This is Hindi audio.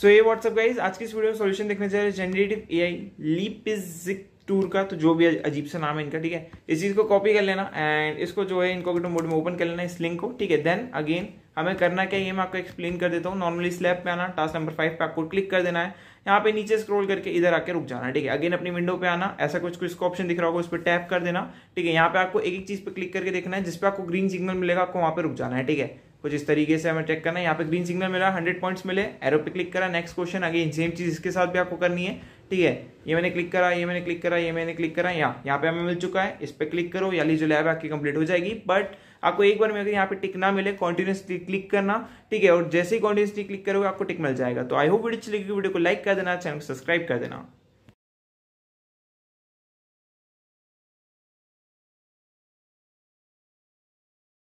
सो ये व्हाट्सअप गाइज आज की इस वीडियो में सोल्यूशन देखने जा रहे हैं जनरेटिव एआई लीपिजिक टूर का तो जो भी अजीब सा नाम है इनका ठीक है इस चीज़ को कॉपी कर लेना एंड इसको जो है इनको मोड में ओपन कर लेना इस लिंक को ठीक है देन अगेन हमें करना क्या ये मैं आपको एक्सप्लेन कर देता हूँ नॉर्मली स्लैब पे आना टास्क नंबर फाइव पे आपको क्लिक कर देना है यहाँ पे नीचे स्क्रॉल करके इधर आके रुक जाना ठीक है अगेन अपनी विंडो पे आना ऐसा कुछ कुछ ऑप्शन दिख रहा होगा उस पर टैप कर देना ठीक है यहाँ पे आपको एक एक चीज़ पे क्लिक करके देखना है जिस पर आपको ग्रीन सिग्नल मिलेगा आपको वहाँ पर रुक जाना है ठीक है कुछ इस तरीके से हमें चेक करना है यहाँ पे ग्रीन सिग्नल मिला हंड्रेड पॉइंट्स मिले एरो पे क्लिक करा नेक्स्ट क्वेश्चन अगेन सेम चीज़ इसके साथ भी आपको करनी है ठीक है ये मैंने क्लिक करा ये मैंने क्लिक करा ये मैंने क्लिक करा यहाँ यहाँ पे हमें मिल चुका है इस पर क्लिक करो याली जो लैब आपकी कंप्लीट हो जाएगी बट आपको एक बार में अगर यहाँ पे टिक ना मिले कॉन्टिन्यूसली क्लिक करना ठीक है और जैसे ही कॉन्टिन्यूसली क्लिक करोगे आपको टिक मिल जाएगा तो आई होप वीडियो चलेगी वीडियो को लाइक कर देना चैनल को सब्सक्राइब कर देना